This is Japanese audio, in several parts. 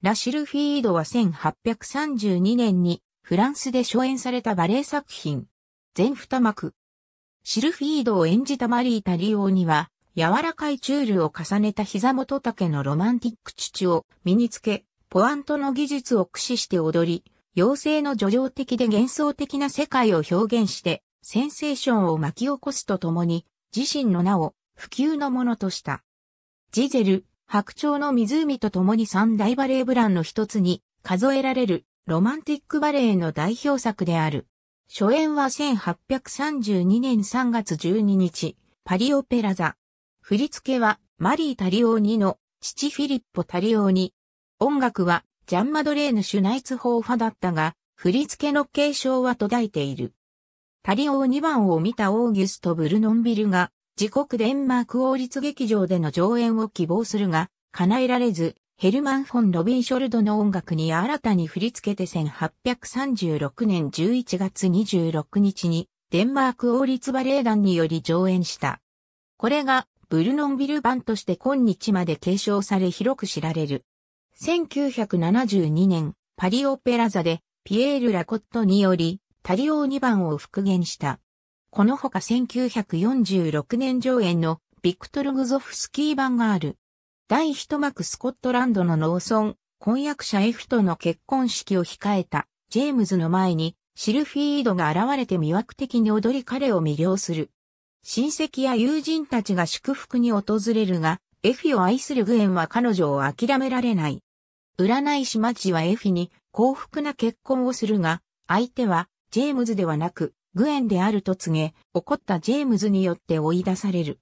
ラシルフィードは1832年にフランスで初演されたバレエ作品。全二幕。シルフィードを演じたマリー・タリオーには、柔らかいチュールを重ねた膝元丈のロマンティック父を身につけ、ポアントの技術を駆使して踊り、妖精の叙情的で幻想的な世界を表現して、センセーションを巻き起こすとともに、自身の名を普及のものとした。ジゼル、白鳥の湖と共に三大バレーブランの一つに数えられるロマンティックバレーの代表作である。初演は1832年3月12日、パリオペラ座。振り付けはマリー・タリオーニの父フィリッポ・タリオーニ。音楽はジャン・マドレーヌ・シュナイツ・ホーファだったが、振り付けの継承は途絶えている。タリオーニ版を見たオーギュスト・ブルノンビルが自国デンマーク王立劇場での上演を希望するが、叶えられず、ヘルマン・フォン・ロビン・ショルドの音楽に新たに振り付けて1836年11月26日に、デンマーク王立バレエ団により上演した。これが、ブルノンビル版として今日まで継承され広く知られる。1972年、パリオペラ座で、ピエール・ラコットにより、タリオー2番を復元した。このほか1946年上演のビクトル・グゾフスキー版がある。第一幕スコットランドの農村、婚約者 F との結婚式を控えたジェームズの前にシルフィードが現れて魅惑的に踊り彼を魅了する。親戚や友人たちが祝福に訪れるが、エフィを愛するグエンは彼女を諦められない。占い師マチはエフィに幸福な結婚をするが、相手はジェームズではなくグエンであると告げ、怒ったジェームズによって追い出される。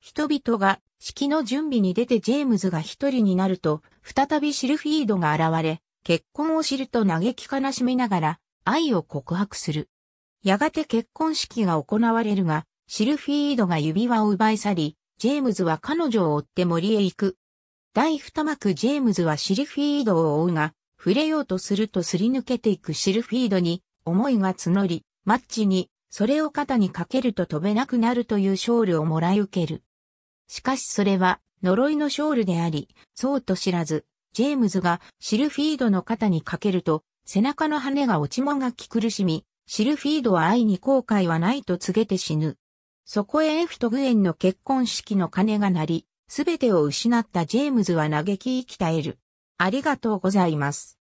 人々が式の準備に出てジェームズが一人になると、再びシルフィードが現れ、結婚を知ると嘆き悲しみながら愛を告白する。やがて結婚式が行われるが、シルフィードが指輪を奪い去り、ジェームズは彼女を追って森へ行く。第二幕ジェームズはシルフィードを追うが、触れようとするとすり抜けていくシルフィードに思いが募り、マッチに、それを肩にかけると飛べなくなるというショールをもらい受ける。しかしそれは呪いのショールであり、そうと知らず、ジェームズがシルフィードの肩にかけると、背中の羽が落ちもがき苦しみ、シルフィードは愛に後悔はないと告げて死ぬ。そこへエフトグエンの結婚式の鐘が鳴り、すべてを失ったジェームズは嘆き生き絶える。ありがとうございます。